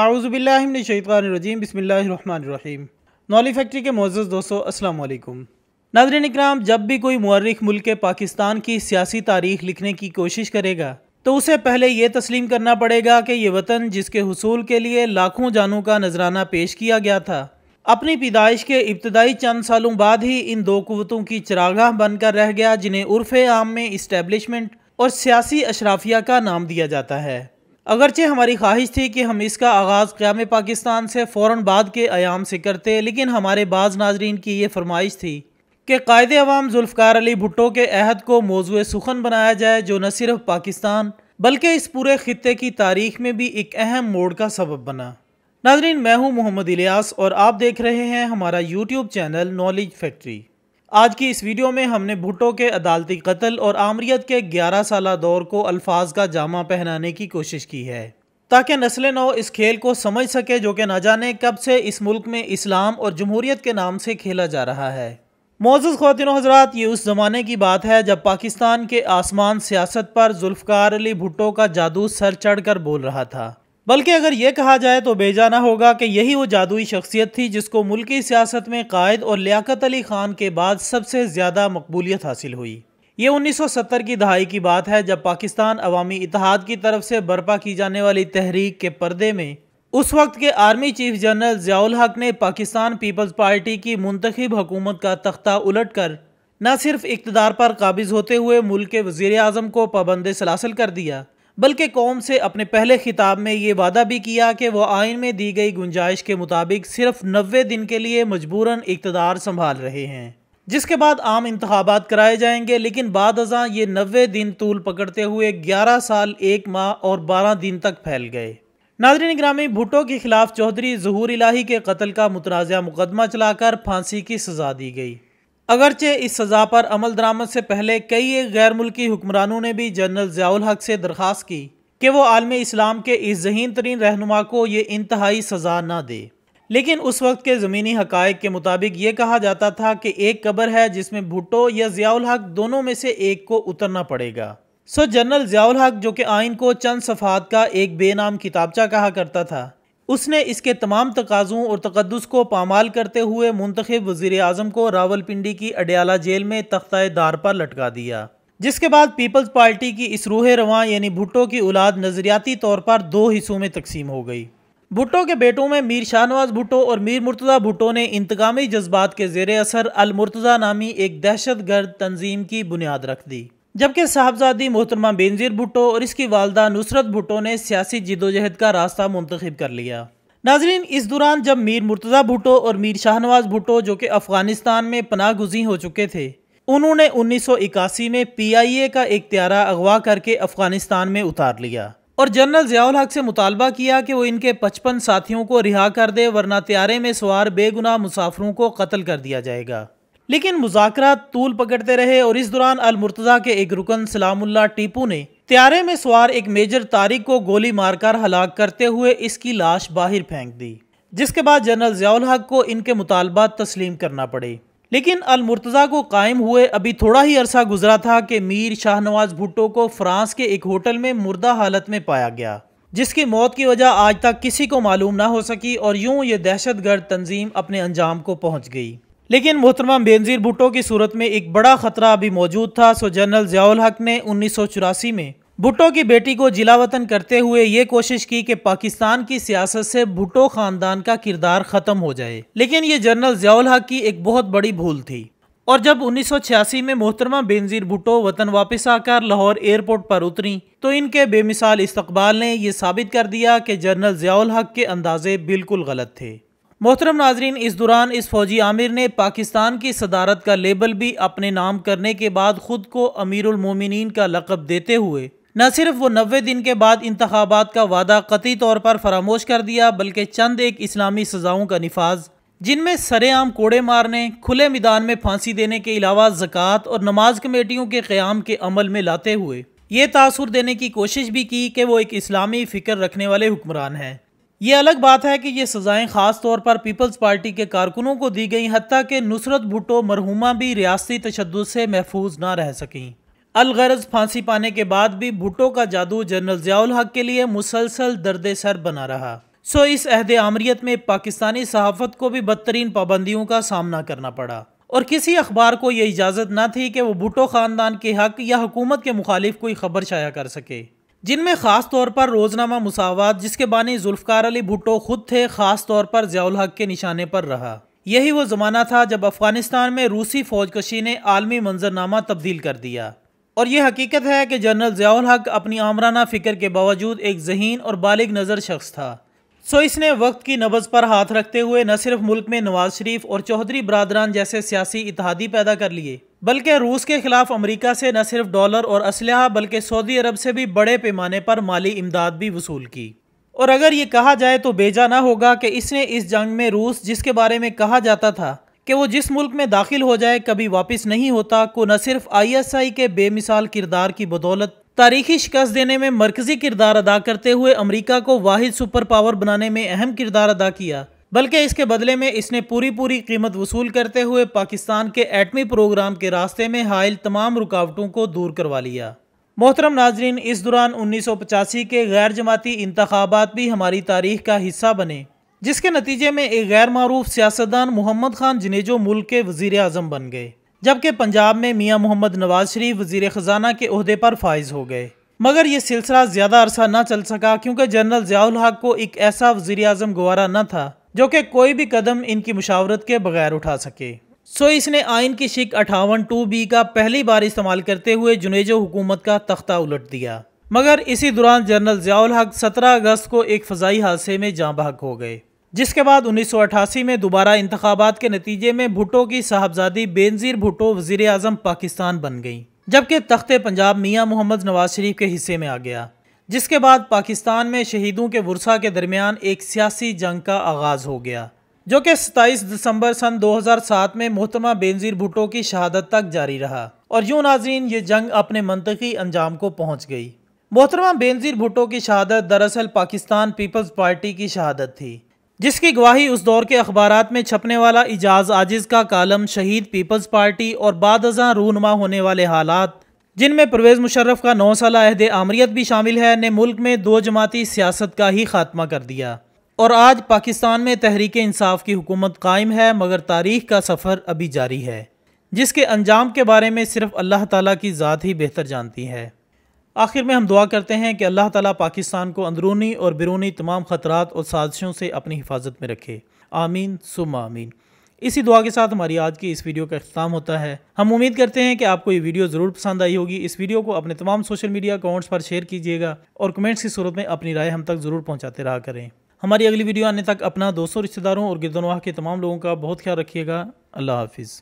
आउज़बिल्लिनशैतरजीम बसमीम नॉली फैक्ट्री के मोज़ दोस्तों असलकुम नजर इक्राम जब भी कोई मर्रख मुल्क पाकिस्तान की सियासी तारीख लिखने की कोशिश करेगा तो उसे पहले ये तस्लीम करना पड़ेगा कि ये वतन जिसके हसूल के लिए लाखों जानों का नजराना पेश किया गया था अपनी पैदाइश के इब्तदाई चंद सालों बाद ही इन दो कुतों की चरागाह बनकर रह गया जिन्हें उर्फ आम में इस्टेबलिशमेंट और सियासी अशराफिया का नाम दिया जाता है अगरचे हमारी ख्वाहिश थी कि हम इसका आगाज़ क़्याम पाकिस्तान से फ़ौर बाद के आयाम से करते लेकिन हमारे बाज़ नाजरीन की ये फरमाइश थी कि कायद अवाम जुल्फ़ार अली भुट्टो के अहद को मौजू सुखन बनाया जाए जो न सिर्फ पाकिस्तान बल्कि इस पूरे ख़त्े की तारीख में भी एक अहम मोड़ का सबब बना नाजरीन मैं हूँ मोहम्मद इलियास और आप देख रहे हैं हमारा यूट्यूब चैनल नॉलेज फैक्ट्री आज की इस वीडियो में हमने भुटो के अदालती कत्ल और आमरीत के 11 साल दौर को अल्फाज का जामा पहनाने की कोशिश की है ताकि नस्ल नौ इस खेल को समझ सके जो कि ना जाने कब से इस मुल्क में इस्लाम और जमहूरीत के नाम से खेला जा रहा है मोज़ खातिन हजरात ये उस ज़माने की बात है जब पाकिस्तान के आसमान सियासत पर जुल्फ़ार अली भुट्टो का जादू सर चढ़ कर बोल रहा था बल्कि अगर ये कहा जाए तो बेजाना होगा कि यही वो जादुई शख्सियत थी जिसको मुल्की सियासत में कायद और लियाकत अली ख़ान के बाद सबसे ज़्यादा मकबूलियत हासिल हुई ये 1970 की दहाई की बात है जब पाकिस्तान अवामी इतिहाद की तरफ से बर्पा की जाने वाली तहरीक के पर्दे में उस वक्त के आर्मी चीफ जनरल ज़ियाउल हक ने पाकिस्तान पीपल्स पार्टी की मुंतखब हुकूमत का तख्ता उलट कर न सिर्फ इकतदार पर काबिज़ होते हुए मुल्क के वज़ी अजम को पाबंद सलासल कर दिया बल्कि कौम से अपने पहले खिताब में ये वादा भी किया कि वह आयन में दी गई गुंजाइश के मुताबिक सिर्फ नबे दिन के लिए मजबूरन इकतदार संभाल रहे हैं जिसके बाद आम इंतबात कराए जाएंगे लेकिन बाद अजा ये नबे दिन तूल पकड़ते हुए ग्यारह साल एक माह और बारह दिन तक फैल गए नादरी ग्रामी भुटो के खिलाफ चौधरी जहूर इलाही के कत्ल का मुतनाज़ मुकदमा चलाकर फांसी की सजा दी गई अगरचे इस सज़ा पर अमल दरामद से पहले कई गैर मुल्की हुक्मरानों ने भी जनरल ज़ियाउल हक से दरख्वास्त की कि वो आलमी इस्लाम के इस जहीन तरीन रहनुमा को ये इंतहाई सज़ा ना दे लेकिन उस वक्त के ज़मीनी हक़ के मुताबिक ये कहा जाता था कि एक कबर है जिसमें भुट्टो या ज़ियाउल हक दोनों में से एक को उतरना पड़ेगा सो जनरल ज़ियाउल हक जो कि आइन को चंद सफ़ात का एक बेनाम किताबचा कहा करता था उसने इसके तमाम तकाज़ों और तकदस को पामाल करते हुए मुंतब वज़ी अजम को रावलपिंडी की अडयाला जेल में तख्ता दार पर लटका दिया जिसके बाद पीपल्स पार्टी की इस रूह रवान यानी भुट्टो की औलाद नज़रियाती तौर पर दो हिस्सों में तकसीम हो गई भुट्टो के बेटों में मीर शाहनवाज भुट्टो और मीर मुर्तज़ा भुट्टो ने इंतकामी जज्बात के जेर असर अलमुर्तज़ा नामी एक दहशत गर्द तंजीम की बुनियाद रख दी जबकि साहबजादी मोहतरमा बेनजीर भुटो और इसकी वालदा नुसरत भुटो ने सियासी जिदोजहद का रास्ता मुंतखब कर लिया नाजरीन इस दौरान जब मीर मुर्तज़ा भुटो और मीर शाहनवाज भुटो जो कि अफ़गानिस्तान में पनाह गुजी हो चुके थे उन्होंने उन्नीस सौ इक्यासी में पी आई ए का त्यारा अगवा करके अफ़गानिस्तान में उतार लिया और जनरल ज़ियाउल हक से मुतालबा किया कि वो इनके पचपन साथियों को रिहा कर दे वरना त्यारे में सवार बेगुनाह मुसाफरों को कत्ल कर दिया जाएगा लेकिन मुजाकर तूल पकड़ते रहे और इस दौरान अल मुर्तज़ा के एक रुकन सलामुल्ला टीपू ने त्यारे में सवार एक मेजर तारिक को गोली मारकर हलाक करते हुए इसकी लाश बाहर फेंक दी जिसके बाद जनरल जयाल हक को इनके मुतालबात तस्लीम करना पड़े लेकिन अल मुर्तज़ा को कायम हुए अभी थोड़ा ही अरसा गुजरा था कि मीर शाहनवाज भुट्टो को फ्रांस के एक होटल में मुर्दा हालत में पाया गया जिसकी मौत की वजह आज तक किसी को मालूम ना हो सकी और यूं ये दहशत गर्द तंजीम अपने अंजाम को पहुंच गई लेकिन मोहतरमा बेनजीर भुटो की सूरत में एक बड़ा खतरा अभी मौजूद था सो जनरल जयाल हक ने उन्नीस में भुटो की बेटी को जिला वतन करते हुए ये कोशिश की कि पाकिस्तान की सियासत से भुटो खानदान का किरदार ख़त्म हो जाए लेकिन ये जनरल जयाल हक की एक बहुत बड़ी भूल थी और जब 1986 में मोहतरमा बेनजीर भुटो वतन वापस आकर लाहौर एयरपोर्ट पर उतरी तो इनके बेमिसाल इस्तकबाल ने यह साबित कर दिया कि जनरल जयाल हक के अंदाजे बिल्कुल गलत थे मोहतरम नाजरीन इस दौरान इस फौजी आमिर ने पाकिस्तान की सदारत का लेबल भी अपने नाम करने के बाद ख़ुद को अमीरमिन का लकब देते हुए न सिर्फ वो नबे दिन के बाद इंतबात का वादा कती तौर पर फरामोश कर दिया बल्कि चंद एक इस्लामी सजाओं का नफाज जिनमें सरेआम कोड़े मारने खुले मैदान में फांसी देने के अलावा जक़ात और नमाज कमेटियों के क़्याम के अमल में लाते हुए ये तासुर देने की कोशिश भी की कि वो एक इस्लामी फ़िक्र रखने वाले हुक्मरान हैं ये अलग बात है कि ये सज़ाएँ ख़ास तौर पर पीपल्स पार्टी के कारकुनों को दी गई हती कि नुसरत भुटो मरहुमा भी रियासी तशद से महफूज ना रह सकें अलगरज फांसी पाने के बाद भी भुटो का जादू जनरल जियाउल हक के लिए मुसलसल दर्द सर बना रहा सो इस अहद आमरीत में पाकिस्तानी सहाफत को भी बदतरीन पाबंदियों का सामना करना पड़ा और किसी अखबार को यह इजाज़त न थी कि वह भुटो ख़ानदान के हक या हुकूमत के मुखालिफ कोई खबर शाया कर सके जिनमें ख़ास तौर पर रोज़नामा मुसावत जिसके बानी जुल्फ़ार अली भुट्टो खुद थे ख़ास तौर पर ज़ियाल हक के निशाने पर रहा यही वो ज़माना था जब अफ़गानिस्तान में रूसी फ़ौज कशी ने आलमी मंजरनामा तब्दील कर दिया और यह हकीकत है कि जनरल ज़ियाल हक अपनी आमराना फ़िक्र के बावजूद एक जहीन और बालिग नज़र शख्स था सो इसने वक्त की नब्ज़ पर हाथ रखते हुए न सिर्फ मुल्क में नवाज शरीफ और चौधरी बरदरान जैसे सियासी इतिहादी पैदा कर लिए बल्कि रूस के खिलाफ अमरीका से न सिर्फ डॉलर और इसल बल्कि सऊदी अरब से भी बड़े पैमाने पर माली इमदाद भी वसूल की और अगर ये कहा जाए तो बेजा ना होगा कि इसने इस जंग में रूस जिसके बारे में कहा जाता था कि वो जिस मुल्क में दाखिल हो जाए कभी वापस नहीं होता को न सिर्फ आईएसआई के बेमिसाल किरदार की बदौलत तारीखी शिकस्त देने में मरकजी किरदार अदा करते हुए अमरीका को वाहिद सुपर पावर बनाने में अहम किरदार अदा किया बल्कि इसके बदले में इसने पूरी पूरी कीमत वसूल करते हुए पाकिस्तान के एटमी प्रोग्राम के रास्ते में हायल तमाम रुकावटों को दूर करवा लिया मोहतरम नाजरीन इस दौरान उन्नीस सौ पचासी के गैर जमाती इंतबात भी हमारी तारीख का हिस्सा बने जिसके नतीजे में एक गैर मरूफ सियासतदान मोहम्मद खान जिनेजो मुल्क के वजीर अजम बन गए जबकि पंजाब में मियाँ मोहम्मद नवाज शरीफ वजीर ख़जाना के अहदे पर फायज हो गए मगर ये सिलसिला ज़्यादा अरसा न चल सका क्योंकि जनरल ज़ियाउल हक को एक ऐसा वजीर अजम गुवारा न था जो कि कोई भी कदम इनकी मुशावरत के बगैर उठा सके सो इसने आइन की शिक अठावन टू बी का पहली बार इस्तेमाल करते हुए जुनेजो हुकूमत का तख्ता उलट दिया मगर इसी दौरान जनरल ज़ियाउल हक सत्रह अगस्त को एक फ़जाई हादसे में जाँ बहक हो गए जिसके बाद 1988 में दोबारा इंतबात के नतीजे में भुटो की साहबजादी बेनजीर भुटो वजीर अजम पाकिस्तान बन गई जबकि तख्ते पंजाब मियाँ मोहम्मद नवाज शरीफ के हिस्से में आ गया जिसके बाद पाकिस्तान में शहीदों के वर्षा के दरमियान एक सियासी जंग का आगाज़ हो गया जो कि 27 दिसंबर सन 2007 में मोहतमा बेनजीर भुटो की शहादत तक जारी रहा और यूं नाजरीन ये जंग अपने मनतकी अंजाम को पहुंच गई मोहतरमा बेनजीर भुटो की शहादत दरअसल पाकिस्तान पीपल्स पार्टी की शहादत थी जिसकी गवाही उस दौर के अखबार में छपने वाला इजाज आजिज़ का कालम शहीद पीपल्स पार्टी और बाद हजार रूनमा होने वाले हालात जिनमें परवेज़ मुशर्रफ का नौ साल अहद आमरीत भी शामिल है ने मुल्क में दो जमाती सियासत का ही खात्मा कर दिया और आज पाकिस्तान में तहरीक इंसाफ की हुकूमत कायम है मगर तारीख का सफ़र अभी जारी है जिसके अंजाम के बारे में सिर्फ अल्लाह ताला की ज़ात ही बेहतर जानती है आखिर में हम दुआ करते हैं कि अल्लाह ताला पाकिस्तान को अंदरूनी और बिरूनी तमाम ख़तरात और साजिशों से अपनी हिफाजत में रखे आमीन सुम आमीन इसी दुआ के साथ हमारी आज की इस वीडियो का अख्ताम होता है हम उम्मीद करते हैं कि आपको ये वीडियो ज़रूर पसंद आई होगी इस वीडियो को अपने तमाम सोशल मीडिया अकाउंट्स पर शेयर कीजिएगा और कमेंट्स की सूरत में अपनी राय हम तक ज़रूर पहुँचाते रहा करें हमारी अगली वीडियो आने तक अपना दोस्तों रिश्तेदारों और गिरदनवाह के तमाम लोगों का बहुत ख्याल रखिएगा अल्लाह हाफिज़